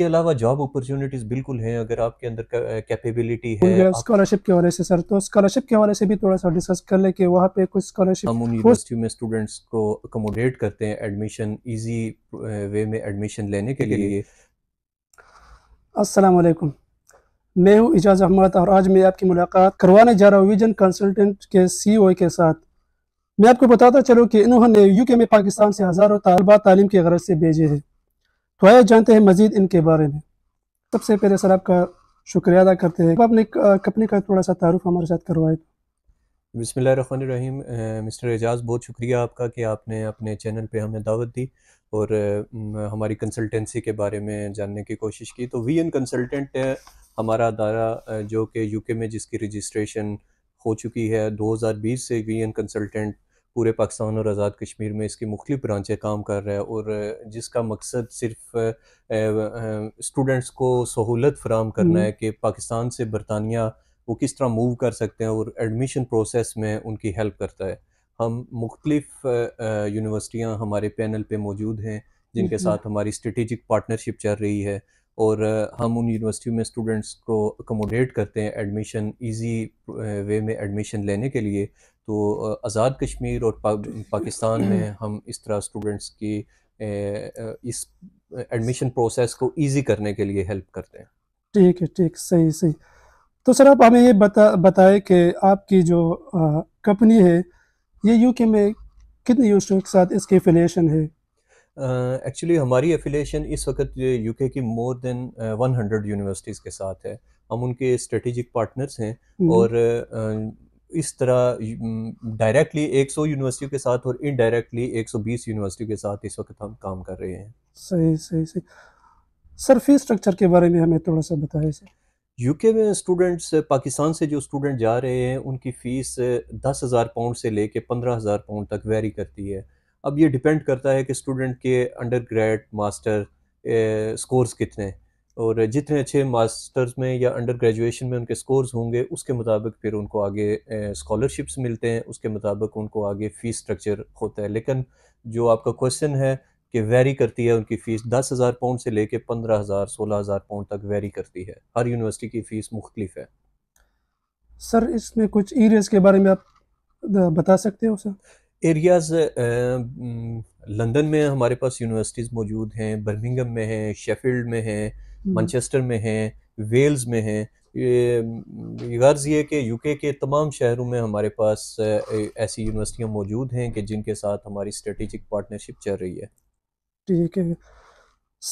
इसके अलावा job opportunities बिल्कुल हैं अगर आपके अंदर कैपेबिलिटी है स्कॉलरशिप के हवाले से सर तो स्कॉलरशिप के हवाले से भी थोड़ा सा डिस्कस कर ले कि वहाँ पे कुछ स्कॉलरशिप हम यूनिवर्सिटी में स्टूडेंट्स को अकोमोडेट करते हैं एडमिशन ईजी वे में एडमिशन लेने के लिए असलम मैं हूँ इजाज़ अहमद और आज मैं आपकी मुलाकात करवाने जा रहा हूँ विजन कंसल्टेंट के सीईओ e के साथ मैं आपको बताता चलूँ कि इन्होंने यूके में पाकिस्तान से हज़ारों तलबा तालीम की गरज से भेजे हैं तो आइए जानते हैं मज़ीद इनके बारे में सबसे पहले सर आपका शुक्रिया अदा करते हैं आपने कंपनी का थोड़ा सा तारुफ हमारे साथ करवाए तो। बसमिल रहीम मिस्टर एजाज़ बहुत शुक्रिया आपका कि आपने अपने चैनल पे हमें दावत दी और हमारी कंसल्टेंसी के बारे में जानने की कोशिश की तो वी एन कंसल्टेंट हमारा अदारा जो कि यूके में जिसकी रजिस्ट्रेशन हो चुकी है 2020 से वी एन कंसल्टेंट पूरे पाकिस्तान और आज़ाद कश्मीर में इसकी मुख्त ब्रांचें काम कर रहा है और जिसका मकसद सिर्फ स्टूडेंट्स को सहूलत फराम करना हम्म। है कि पाकिस्तान से बरतानिया वो किस तरह मूव कर सकते हैं और एडमिशन प्रोसेस में उनकी हेल्प करता है हम मुख्तलिफ यूनिवर्सिटियाँ हमारे पैनल पे मौजूद हैं जिनके हम्म। साथ हमारी स्ट्रेटिजिक पार्टनरशिप चल रही है और हम उन यूनिवर्सिटियों में स्टूडेंट्स को अकोमोडेट करते हैं एडमिशन इजी वे में एडमिशन लेने के लिए तो आज़ाद कश्मीर और पा, पाकिस्तान में हम इस तरह स्टूडेंट्स की इस एडमिशन प्रोसेस को इजी करने के लिए हेल्प करते हैं ठीक है ठीक सही सही तो सर आप हमें ये बता बताएं कि आपकी जो कंपनी है ये यूके में कितनी यूनिवर्सिटी के साथ इसकी फिलेशन है एक्चुअली uh, हमारी एफिलिएशन इस वक्त यूके की more than one hundred universities के साथ है हम उनके स्ट्रेटेजिक पार्टनर्स हैं हम्म। और uh, इस तरह डायरेक्टली 100 यूनिवर्सिटियों के साथ और इनडायरेक्टली 120 यूनिवर्सिटी के साथ इस वक्त हम काम कर रहे हैं सही सही सही सर फी स्ट्रक्चर के बारे में हमें थोड़ा सा बताइए सर यूके में स्टूडेंट्स पाकिस्तान से जो स्टूडेंट जा रहे हैं उनकी फ़ीस दस हज़ार पाउंड से लेके पंद्रह हज़ार पाउंड तक वेरी करती है अब ये डिपेंड करता है कि स्टूडेंट के अंडर ग्रेड मास्टर स्कोर्स कितने हैं और जितने अच्छे मास्टर्स में या अंडर ग्रेजुएशन में उनके स्कोर्स होंगे उसके मुताबिक फिर उनको आगे स्कॉलरशिप्स मिलते हैं उसके मुताबिक उनको आगे फ़ीस स्ट्रक्चर होता है लेकिन जो आपका क्वेश्चन है कि वेरी करती है उनकी फ़ीस दस हज़ार पाउंड से लेके पंद्रह हज़ार सोलह हज़ार पाउंड तक वेरी करती है हर यूनिवर्सिटी की फ़ीस मुख्तलिफ है सर इसमें कुछ ई रेस के बारे में आप बता सकते हो sir areas London uh, mm, में हमारे पास यूनिवर्सिटीज़ मौजूद हैं बर्मिंगम में हैं शेफील्ड में हैं मैनचेस्टर हम्म। में हैं वेल्स में हैं गर्ज ये कि यूके के तमाम शहरों में हमारे पास uh, ऐसी यूनिवर्सिटियाँ मौजूद हैं कि जिनके साथ हमारी स्ट्रेटिजिक पार्टनरशिप चल रही है ठीक है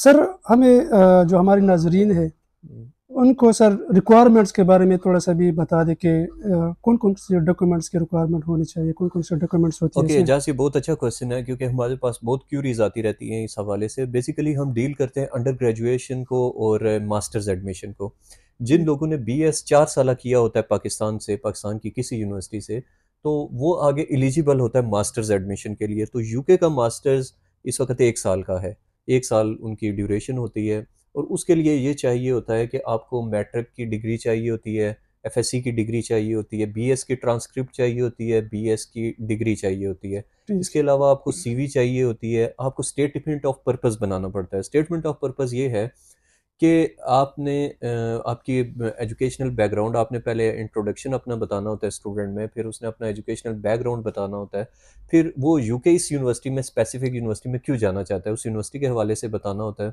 सर हमें uh, जो हमारे नाजरीन है उनको सर रिक्वायरमेंट्स के बारे में थोड़ा सा भी बता दें कि कौन कौन से डॉक्यूमेंट्स की रिक्वायरमेंट होनी चाहिए कौन कौन से डॉक्यूमेंट्स होते okay, हैं से बहुत अच्छा क्वेश्चन है क्योंकि हमारे पास बहुत क्यूरीज आती रहती हैं इस हवाले से बेसिकली हम डील करते हैं अंडर ग्रेजुएशन को और मास्टर्स एडमिशन को जिन हम्म। लोगों ने बी एस चार साल किया होता है पाकिस्तान से पाकिस्तान की किसी यूनिवर्सिटी से तो वो आगे एलिजिबल होता है मास्टर्स एडमिशन के लिए तो यूके का मास्टर्स इस वक्त एक साल का है एक साल उनकी ड्यूरेशन होती है और उसके लिए ये चाहिए होता है कि आपको मैट्रिक की डिग्री चाहिए होती है एफ की डिग्री चाहिए होती है बीएस की ट्रांसक्रिप्ट चाहिए होती है बीएस की डिग्री चाहिए होती है इसके अलावा आपको सीवी चाहिए होती है आपको स्टेटमेंट ऑफ पर्पस बनाना पड़ता है स्टेटमेंट ऑफ पर्पज़ ये है कि आपने आपकी एजुकेशनल बैकग्राउंड आपने पहले इंट्रोडक्शन अपना बताना होता है स्टूडेंट में फिर उसने अपना एजुकेशनल बैकग्राउंड बताना होता है फिर वो यूके इस यूनिवर्सिटी में स्पेसिफिक यूनिवर्सिटी में क्यों जाना चाहता है उस यूनिवर्सिटी के हवाले से बताना होता है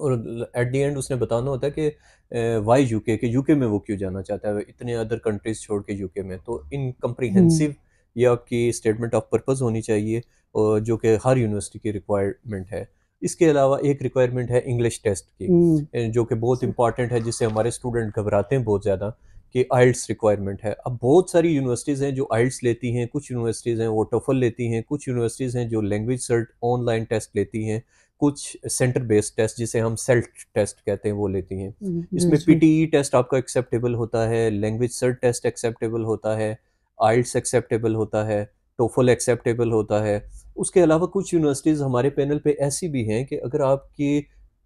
और एट दी एंड उसने बताना होता है कि वाई यूके के यूके में वो क्यों जाना चाहता है इतने अदर कंट्रीज छोड़ के यूके में तो इनकम्प्रीहेंसिव हम्म। या आपकी स्टेटमेंट ऑफ पर्पज़ होनी चाहिए और जो कि हर यूनिवर्सिटी की रिक्वायरमेंट है इसके अलावा एक रिक्वायरमेंट है इंग्लिश टेस्ट की हम्म। जो कि बहुत इंपॉर्टेंट है जिससे हमारे स्टूडेंट घबराते हैं बहुत ज़्यादा कि आइल्स रिक्वायरमेंट है अब बहुत सारी यूनिवर्सिटीज़ हैं जो आइल्स लेती हैं कुछ यूनिवर्सिटीज़ हैं वो टोफल लेती हैं कुछ यूनिवर्सिटीज़ हैं जो लैंग्वेज सर्ट ऑनलाइन टेस्ट लेती हैं कुछ सेंटर बेस्ड टेस्ट जिसे हम सेल्ट टेस्ट कहते हैं वो लेती हैं हम्म, हम्म, इसमें पीटीई टेस्ट e आपका एक्सेप्टेबल होता है लैंग्वेज सर्ट टेस्ट एक्सेप्टेबल होता है आइल्स एक्सेप्टेबल होता है टोफल एक्सेप्टेबल होता है उसके अलावा कुछ यूनिवर्सिटीज़ हमारे पैनल पे ऐसी भी हैं कि अगर आपकी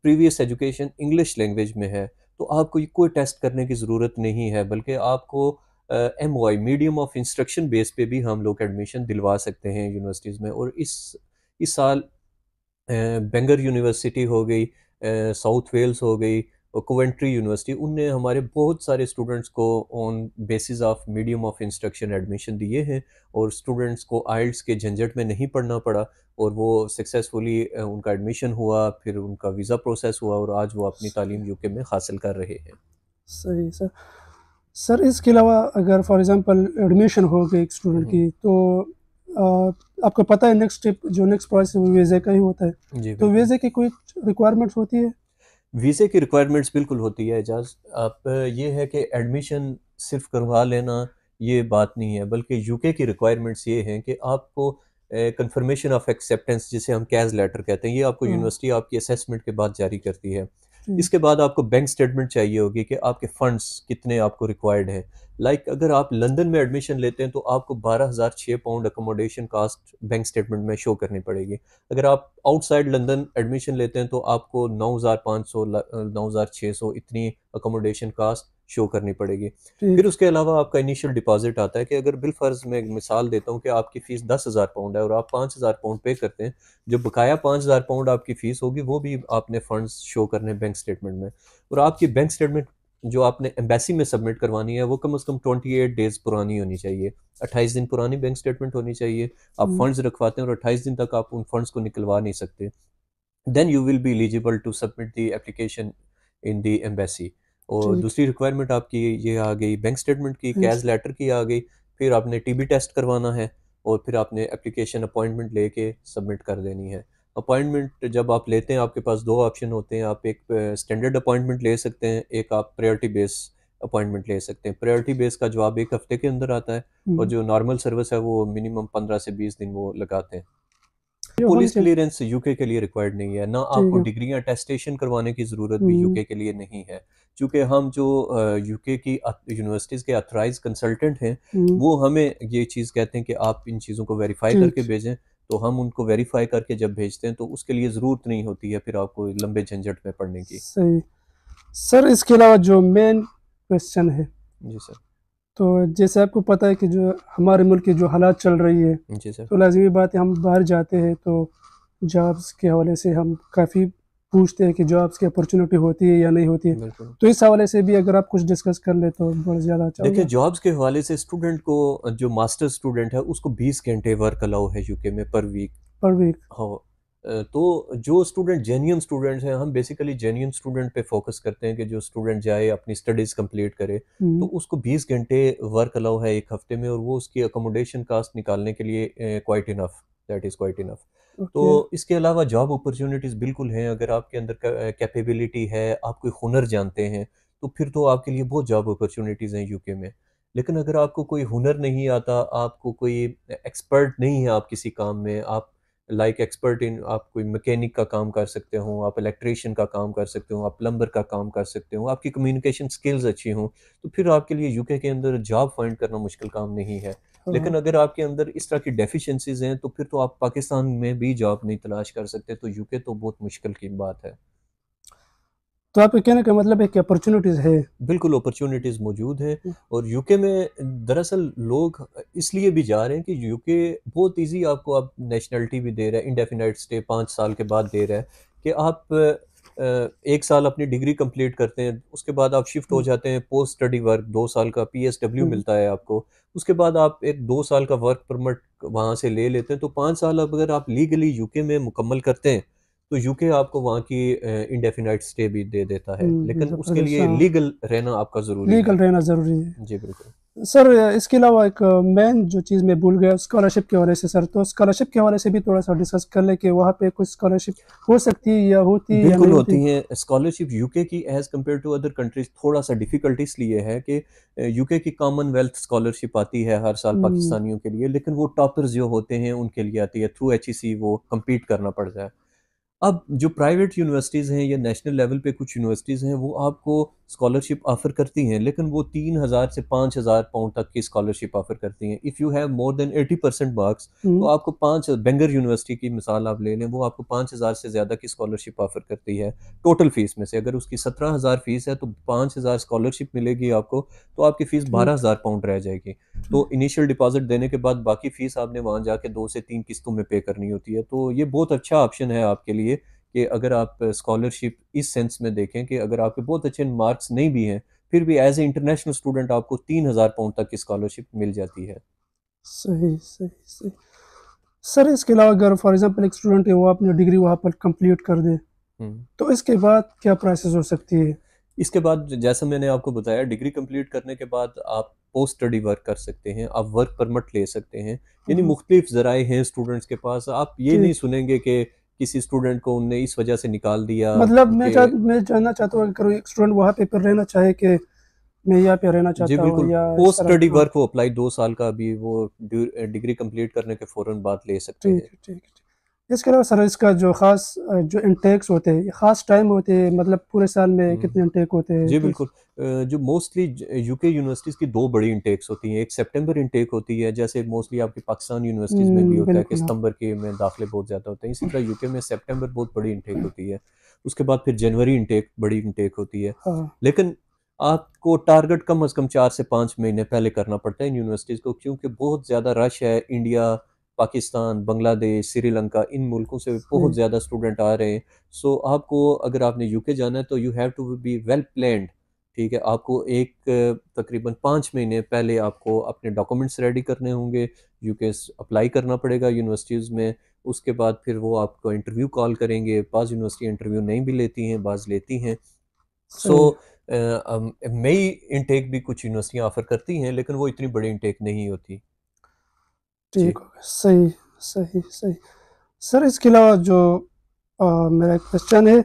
प्रीवियस एजुकेशन इंग्लिश लैंग्वेज में है तो आपको कोई टेस्ट करने की ज़रूरत नहीं है बल्कि आपको एम वाई मीडियम ऑफ इंस्ट्रक्शन बेस पे भी हम लोग एडमिशन दिलवा सकते हैं यूनिवर्सिटीज़ में और इस इस साल बेंगर यूनिवर्सिटी हो गई साउथ वेल्स हो गई कोवेंट्री यूनिवर्सिटी उनने हमारे बहुत सारे स्टूडेंट्स को on basis of medium of instruction admission दिए हैं और स्टूडेंट्स को आइल्स के झंझट में नहीं पढ़ना पड़ा और वो सक्सेसफुली उनका एडमिशन हुआ फिर उनका वीज़ा प्रोसेस हुआ और आज वो अपनी तालीम यूके में हासिल कर रहे हैं सही सर सर इसके अलावा अगर फॉर एग्ज़ाम्पल एडमिशन हो गई एक स्टूडेंट हम्म। की तो आपको पता है नेक्स्ट स्टेप जो नेक्स्ट प्रोसेस है वो वीज़े का ही होता है तो वीज़े की कोई रिक्वायरमेंट्स होती है वीज़े की रिक्वायरमेंट्स बिल्कुल होती है एजाज आप ये है कि एडमिशन सिर्फ करवा लेना ये बात नहीं है बल्कि यूके की रिक्वायरमेंट्स ये हैं कि आपको कन्फर्मेशन ऑफ एक्सेप्टेंस जिसे हम कैज लेटर कहते हैं ये आपको यूनिवर्सिटी हम्म। आपकी असेसमेंट के बाद जारी करती है Hmm. इसके बाद आपको बैंक स्टेटमेंट चाहिए होगी कि आपके फंड्स कितने आपको रिक्वायर्ड है लाइक like अगर आप लंदन में एडमिशन लेते हैं तो आपको बारह हज़ार छः pound accommodation cost bank statement में शो करनी पड़ेगी अगर आप आउटसाइड लंदन एडमिशन लेते हैं तो आपको नौ हज़ार पाँच सौ नौ हज़ार छः सौ इतनी अकोमोडेशन कास्ट शो करनी पड़ेगी फिर उसके अलावा आपका इनिशियल डिपॉजिट आता है कि अगर बिलफर्ज में मिसाल देता हूँ कि आपकी फ़ीस दस हज़ार पाउंड है और आप पाँच हज़ार पाउंड पे करते हैं जो बकाया पाँच हज़ार पाउंड आपकी फ़ीस होगी वो भी आपने फंड्स शो करने बैंक स्टेटमेंट में और आपकी बैंक स्टेटमेंट जो आपने एम्बेसी में सबमिट करवानी है वो कम अज कम ट्वेंटी एट डेज पुरानी होनी चाहिए अट्ठाईस दिन पुरानी बैंक स्टेटमेंट होनी चाहिए आप फंड्स हम्म। रखवाते हैं और अट्ठाईस दिन तक आप उन फंड्स को निकलवा नहीं सकते then you will be eligible to submit the application in the embassy और दूसरी रिक्वायरमेंट आपकी ये आ गई बैंक स्टेटमेंट की कैश हाँ लेटर की आ गई फिर आपने टीबी टेस्ट करवाना है और फिर आपने एप्लीकेशन अपॉइंटमेंट लेके सबमिट कर देनी है अपॉइंटमेंट जब आप लेते हैं आपके पास दो ऑप्शन होते हैं आप एक स्टैंडर्ड अपॉइंटमेंट ले सकते हैं एक आप प्रायोरिटी बेस अपॉइंटमेंट ले सकते हैं प्रायोरिटी बेस का जवाब एक हफ्ते के अंदर आता है और जो नॉर्मल सर्विस है वो मिनिमम पंद्रह से बीस दिन वो लगाते हैं पुलिस क्लियरेंस यूके के लिए रिक्वायर्ड नहीं है ना आपको डिग्रियां टेस्टेशन करवाने की जरूरत भी यूके हम्म। के लिए नहीं है क्योंकि हम जो यूके की यूनिवर्सिटीज के अथराइज कंसल्टेंट हैं हम्म। वो हमें ये चीज़ कहते हैं कि आप इन चीज़ों को वेरीफाई करके भेजें तो हम उनको वेरीफाई करके जब भेजते हैं तो उसके लिए ज़रूरत नहीं होती है फिर आपको लंबे झंझट में पड़ने की सही सर इसके अलावा जो मेन क्वेश्चन है जी सर तो जैसे आपको पता है कि जो हमारे मुल्क की जो हालात चल रही है तो लाजमी बात है हम बाहर जाते हैं तो जॉब्स के हवाले से हम काफ़ी पूछते हैं कि जॉब्स की अपॉर्चुनिटी होती है या नहीं होती है तो इस हवाले से भी अगर आप कुछ डिस्कस कर ले तो बहुत ज़्यादा अच्छा देखिए जॉब्स के हवाले से स्टूडेंट को जो मास्टर स्टूडेंट है उसको बीस घंटे वर्क अलाउ है यूके में पर वीक पर वीक हाँ तो जो स्टूडेंट जेन्यून स्टूडेंट्स हैं हम बेसिकली जेन्यून स्टूडेंट पे फोकस करते हैं कि जो स्टूडेंट जाए अपनी स्टडीज कंप्लीट करे हम्म। तो उसको 20 घंटे वर्क अलाउ है एक हफ्ते में और वो उसकी अकोमोडेशन कास्ट निकालने के लिए quite enough that is quite enough तो इसके अलावा जॉब अपॉर्चुनिटीज़ बिल्कुल हैं अगर आपके अंदर कैपेबिलिटी है आप कोई हुनर जानते हैं तो फिर तो आपके लिए बहुत जॉब अपॉर्चुनिटीज़ हैं यूके में लेकिन अगर आपको कोई हुनर नहीं आता आपको कोई एक्सपर्ट नहीं है आप किसी काम में आप लाइक like एक्सपर्ट इन आप कोई मैकेनिक का काम कर सकते हो आप इलेक्ट्रिशियन का काम कर सकते हो आप प्लम्बर का काम कर सकते हो आपकी कम्युनिकेशन स्किल्स अच्छी हों तो फिर आपके लिए यूके के अंदर जॉब फाइंड करना मुश्किल काम नहीं है हाँ। लेकिन अगर आपके अंदर इस तरह की डेफिशिएंसीज हैं तो फिर तो आप पाकिस्तान में भी जॉब नहीं तलाश कर सकते तो यूके तो बहुत मुश्किल की बात है तो आप कहने का मतलब है कि अपॉर्चुनिटीज़ है बिल्कुल अपॉर्चुनिटीज़ मौजूद हैं हम्म। और यूके में दरअसल लोग इसलिए भी जा रहे हैं कि यूके बहुत ईजी आपको आप नेशनलिटी भी दे रहा है इंडेफिनाइट स्टे पाँच साल के बाद दे रहा है कि आप एक साल अपनी डिग्री कंप्लीट करते हैं उसके बाद आप शिफ्ट हो हम्म। जाते हैं पोस्ट स्टडी वर्क दो साल का पीएसडब्ल्यू हम्म। मिलता है आपको उसके बाद आप एक दो साल का वर्क परमिट वहाँ से ले लेते हैं तो पाँच साल अगर आप लीगली यूके में मुकम्मल करते हैं तो यूके आपको वहाँ की इंडेफिनाइट स्टे भी दे देता है हम्म, लेकिन उसके लिए लीगल हाँ। रहना आपका ज़रूरी लीगल रहना ज़रूरी है जी बिल्कुल सर इसके अलावा एक मेन जो चीज़ मैं भूल गया स्कॉलरशिप के हवाले से सर तो स्कॉलरशिप के हवाले से भी थोड़ा सा डिस्कस कर ले कि वहाँ पे कुछ स्कॉलरशिप हो सकती है या होती है बिल्कुल होती है स्कॉलरशिप यूके की as compare to other countries थोड़ा सा डिफिकल्ट इसलिए है कि यूके की कॉमनवेल्थ स्कॉलरशिप आती है हर साल हम्म। पाकिस्तानियों के लिए लेकिन वो टॉपर्स जो होते हैं उनके लिए आती है थ्रू एच e वो कम्पीट करना पड़ जाए अब जो प्राइवेट यूनिवर्सिटीज़ हैं या नेशनल लेवल पे कुछ यूनिवर्सिटीज़ हैं वो आपको स्कॉलरशिप ऑफ़र करती हैं लेकिन वो तीन हज़ार से पाँच हज़ार पाउंड तक की स्कॉलरशिप ऑफ़र करती हैं if you have more than eighty percent marks तो आपको पाँच बेंगर यूनिवर्सिटी की मिसाल आप ले लें वो आपको पाँच हज़ार से ज़्यादा की स्कॉलरशिप ऑफ़र करती है टोटल फ़ीस में से अगर उसकी सत्रह हज़ार फ़ीस है तो पाँच हज़ार स्कॉलरशिप मिलेगी आपको तो आपकी फ़ीस बारह हज़ार पाउंड रह जाएगी तो इनिशियल डिपॉजिट देने के बाद बाकी फ़ीस आपने वहाँ जाके दो से तीन किस्तों में पे करनी होती है तो ये बहुत अच्छा ऑप्शन है आपके लिए कि अगर आप स्कॉलरशिप इस सेंस में देखें कि अगर आपके बहुत अच्छे मार्क्स नहीं भी हैं फिर भी एज ए इंटरनेशनल स्टूडेंट आपको तीन हज़ार पाउंड तक की स्कॉलरशिप मिल जाती है सही सही सही सर इसके अलावा अगर फॉर एग्जांपल एक स्टूडेंट है वो अपनी डिग्री वहाँ पर कंप्लीट कर दे हम्म। तो इसके बाद क्या प्राइसेस हो सकती है इसके बाद जैसा मैंने आपको बताया डिग्री कंप्लीट करने के बाद आप पोस्ट स्टडी वर्क कर सकते हैं आप वर्क परमिट ले सकते हैं यानी हम्म। मुख्तलिफ जराए हैं स्टूडेंट्स के पास आप ये नहीं सुनेंगे कि किसी स्टूडेंट को उनने इस वजह से निकाल दिया मतलब मैं चाह मैं जानना चाहता हूँ अगर एक स्टूडेंट वहाँ पे पर रहना चाहे कि मैं यहाँ पे रहना चाहता हूँ पोस्ट स्टडी वर्क वो अप्लाई दो साल का अभी वो डिग्री कंप्लीट करने के फौरन बाद ले सकते हैं ठीक ठीक इसके अलावा सर इसका जो खास जो इंटेक्स होते हैं खास टाइम होते हैं मतलब पूरे साल में हम्म। कितने इंटेक होते हैं जी बिल्कुल जो मोस्टली यूके यूनिवर्सिटीज़ की दो बड़ी इंटेक्स होती हैं एक सितंबर इंटेक होती है जैसे मोस्टली आपकी पाकिस्तान यूनिवर्सिटीज़ में भी हम्म, होता है कि सितंबर के में दाखिले बहुत ज़्यादा होते हैं इसी तरह यूके में सेप्टेम्बर बहुत बड़ी इंटेक होती है उसके बाद फिर जनवरी इंटेक बड़ी इंटेक होती है हाँ। लेकिन आपको टारगेट कम अज़ कम चार से पाँच महीने पहले करना पड़ता है इन यूनिवर्सिटीज़ को क्योंकि बहुत ज़्यादा रश है इंडिया पाकिस्तान बांग्लादेश श्रीलंका इन मुल्कों से बहुत हम्म। ज़्यादा स्टूडेंट आ रहे हैं सो so, आपको अगर आपने यूके जाना है तो you have to be well planned ठीक है आपको एक तकरीबन पाँच महीने पहले आपको अपने डॉक्यूमेंट्स रेडी करने होंगे यूके अप्लाई करना पड़ेगा यूनिवर्सिटीज़ में उसके बाद फिर वो आपको इंटरव्यू कॉल करेंगे बाज़ यूनिवर्सिटी इंटरव्यू नहीं भी लेती हैं बाज़ लेती हैं सो मई इनटेक भी कुछ यूनिवर्सिटियाँ ऑफ़र करती हैं लेकिन वो इतनी बड़ी इनटेक नहीं होती ठीक हो सही सही सही सर इसके अलावा जो आ, मेरा एक क्वेश्चन है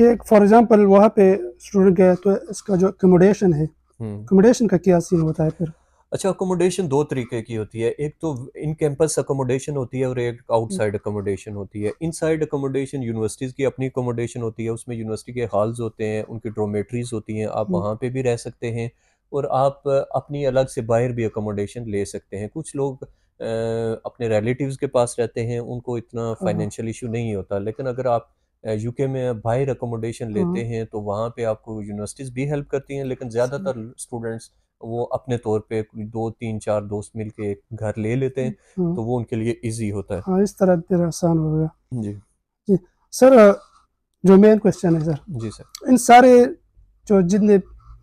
कि फॉर एग्जांपल वहाँ पे स्टूडेंट गया तो इसका जो अकोमोडेशन है अकोमोडेशन का क्या सीन होता है फिर अच्छा अकोमोडेशन दो तरीके की होती है एक तो इन कैंपस अकोमोडेशन होती है और एक आउटसाइड अकोमोडेशन होती है इनसाइड अकोमोडेशन यूनिवर्सिटीज़ की अपनी अकोमोडेशन होती है उसमें यूनिवर्सिटी के हॉल्स होते हैं उनकी ड्रोमेट्रीज होती हैं आप वहाँ पे भी रह सकते हैं और आप अपनी अलग से बाहर भी अकोमोडेशन ले सकते हैं कुछ लोग अपने रिलेटिव्स के पास रहते हैं उनको इतना फाइनेंशियल हम्म। इशू नहीं होता लेकिन अगर आप यूके में बाहर हम्म। अकोमोडेशन लेते हैं तो वहाँ पे आपको यूनिवर्सिटीज़ भी हेल्प करती हैं लेकिन ज़्यादातर स्टूडेंट्स हम्म। वो अपने तौर पे दो तीन चार दोस्त मिल के घर ले लेते हैं तो वो उनके लिए इजी होता है हाँ इस तरह फिर आसान हो गया जी जी सर जो मेन क्वेश्चन है सर जी सर इन सारे जो जितने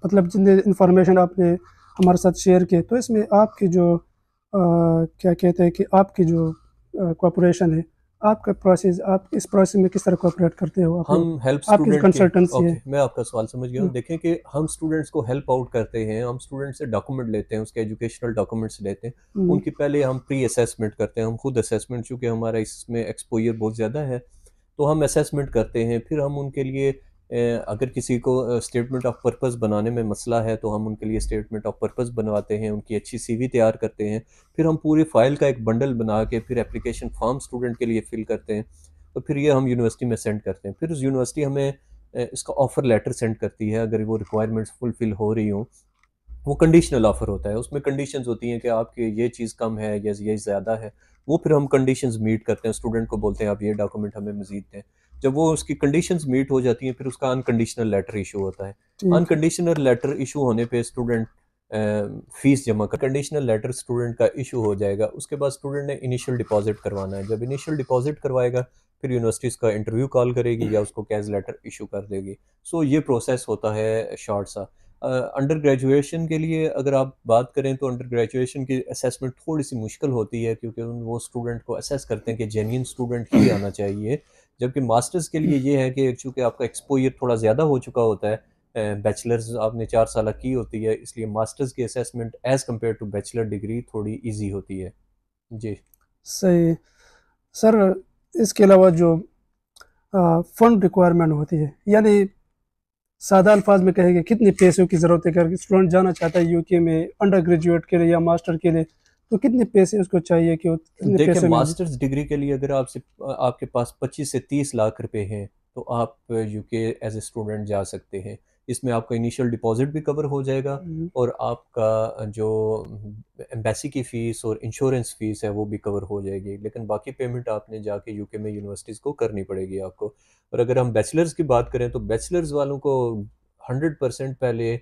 मतलब जितने इंफॉर्मेशन आपने हमारे साथ शेयर किए तो इसमें आपके जो क्या कहते हैं कि आपकी जो कॉपोरेशन है आपका प्रोसेस आप इस प्रोसेस में किस तरह कोऑपरेट करते हो हम हेल्प कंसल्टेंसी okay, मैं आपका सवाल समझ गया हूँ हम्म। देखें कि हम स्टूडेंट्स को हेल्प आउट करते हैं हम स्टूडेंट से डॉक्यूमेंट लेते हैं उसके एजुकेशनल डॉक्यूमेंट्स लेते हैं हम्म। उनकी पहले हम प्री असेसमेंट करते हैं हम खुद असेसमेंट चूँकि हमारा इसमें एक्सपोजर बहुत ज़्यादा है तो हम असेसमेंट करते हैं फिर हम उनके लिए अगर किसी को स्टेटमेंट ऑफ पर्पस बनाने में मसला है तो हम उनके लिए स्टेटमेंट ऑफ पर्पस बनवाते हैं उनकी अच्छी सीवी तैयार करते हैं फिर हम पूरी फाइल का एक बंडल बना के फिर एप्लीकेशन फॉर्म स्टूडेंट के लिए फिल करते हैं और तो फिर ये हम यूनिवर्सिटी में सेंड करते हैं फिर उस यूनिवर्सिटी हमें इसका ऑफ़र लेटर सेंड करती है अगर वो रिक्वायरमेंट्स फुलफ़िल हो रही हों वो कंडीशनल ऑफ़र होता है उसमें कंडीशंस होती हैं कि आपके ये चीज़ कम है या ये ज़्यादा है वो फिर हम कंडीशंस मीट करते हैं स्टूडेंट को बोलते हैं आप ये डॉक्यूमेंट हमें मजीद दें जब वो उसकी कंडीशंस मीट हो जाती हैं फिर उसका अनकंडीशनल लेटर इशू होता है अनकंडीशनल लेटर इशू होने पर स्टूडेंट फीस जमा कर कंडीशनल लेटर स्टूडेंट का इशू हो जाएगा उसके बाद स्टूडेंट ने इनिशियल डिपॉजिट करवाना है जब इनिशियल डिपॉजिट करवाएगा फिर यूनिवर्सिटीज का इंटरव्यू कॉल करेगी या उसको कैश लेटर इशू कर देगी सो so, ये प्रोसेस होता है शॉर्ट सा अंडर ग्रेजुएशन के लिए अगर आप बात करें तो अंडर ग्रेजुएशन की असेसमेंट थोड़ी सी मुश्किल होती है क्योंकि उन वो स्टूडेंट को असेस करते हैं कि जेन्यन स्टूडेंट ही आना चाहिए जबकि मास्टर्स के लिए ये है कि चूँकि आपका एक्सपोयर थोड़ा ज़्यादा हो चुका होता है बैचलर्स आपने चार साल की होती है इसलिए मास्टर्स की assessment as compare to bachelor degree थोड़ी ईजी होती है जी सही सर इसके अलावा जो फ़ंड रिक्वायरमेंट होती है यानी सादा अल्फाज में कहेंगे कितने पैसों की ज़रूरत है अगर स्टूडेंट जाना चाहता है यूके में अंडर ग्रेजुएट के लिए या मास्टर के लिए तो कितने पैसे उसको चाहिए कि देखिए मास्टर्स डिग्री के लिए अगर आपसे आपके पास 25 से 30 लाख रुपए हैं तो आप यूके एज ए स्टूडेंट जा सकते हैं इसमें आपका इनिशियल डिपॉजिट भी कवर हो जाएगा हम्म। और आपका जो एम्बेसी की फ़ीस और इंश्योरेंस फ़ीस है वो भी कवर हो जाएगी लेकिन बाकी पेमेंट आपने जाके यूके में यूनिवर्सिटीज़ को करनी पड़ेगी आपको और अगर हम बैचलर्स की बात करें तो बैचलर्स वालों को हंड्रेड परसेंट पहले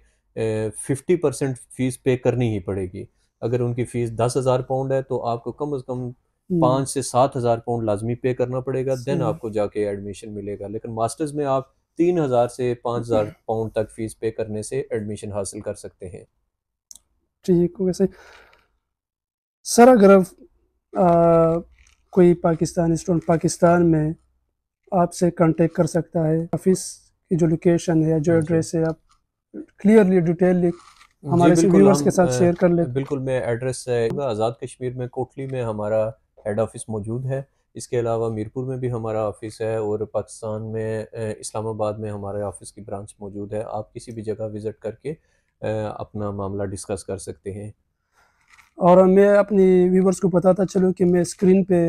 फिफ्टी परसेंट फ़ीस पे करनी ही पड़ेगी अगर उनकी फ़ीस दस हज़ार पाउंड है तो आपको कम अज़ कम हम्म। पाँच से सात हज़ार पाउंड लाजमी पे करना पड़ेगा देन आपको जाके एडमिशन मिलेगा लेकिन मास्टर्स में आप तीन हज़ार से पाँच हज़ार पाउंड तक फ़ीस पे करने से एडमिशन हासिल कर सकते हैं ठीक है वैसे सर अगर कोई पाकिस्तानी स्टूडेंट पाकिस्तान में आपसे कांटेक्ट कर सकता है ऑफिस की जो लोकेशन है या जो एड्रेस है आप क्लियरली डिटेल हमारे व्यूअर्स के साथ शेयर कर ले बिल्कुल मैं एड्रेस है आज़ाद कश्मीर में कोटली में हमारा हेड ऑफिस मौजूद है इसके अलावा मीरपुर में भी हमारा ऑफिस है और पाकिस्तान में इस्लामाबाद में हमारे ऑफिस की ब्रांच मौजूद है आप किसी भी जगह विज़िट करके अपना मामला डिस्कस कर सकते हैं और मैं अपने व्यूवर्स को बताता चलूँ कि मैं स्क्रीन पे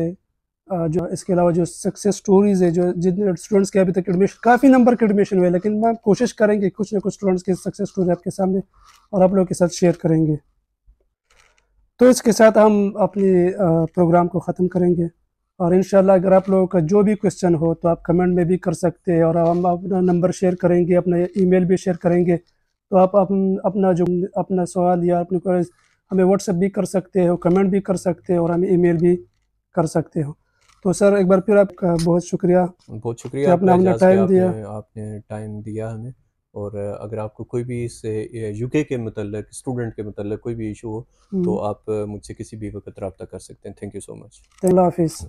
जो इसके अलावा जो सक्सेस स्टोरीज़ है जो जितने स्टूडेंट्स के अभी तक एडमिशन काफ़ी नंबर के एडमिशन हुए लेकिन मैं कोशिश करेंगे कुछ ना कुछ स्टूडेंट्स के सक्सेस स्टोरी आपके सामने और आप लोगों के साथ शेयर करेंगे तो इसके साथ हम अपने प्रोग्राम को ख़त्म करेंगे और इन अगर आप लोगों का जो भी क्वेश्चन हो तो आप कमेंट में भी कर सकते हैं और हम अपना नंबर शेयर करेंगे अपना ईमेल भी शेयर करेंगे तो आप अपना जो अपना सवाल या अपनी हमें व्हाट्सएप भी कर सकते हो कमेंट भी कर सकते हो और हमें ईमेल भी कर सकते हो तो सर एक बार फिर आपका बहुत शुक्रिया बहुत शुक्रिया आपने टाइम दिया आपने टाइम दिया हमें और अगर आपको कोई भी इस यूके के मतलब स्टूडेंट के मतलब कोई भी इशू हो तो हम्म। आप मुझसे किसी भी वक्त रबता कर सकते हैं थैंक यू सो मच हाफिज़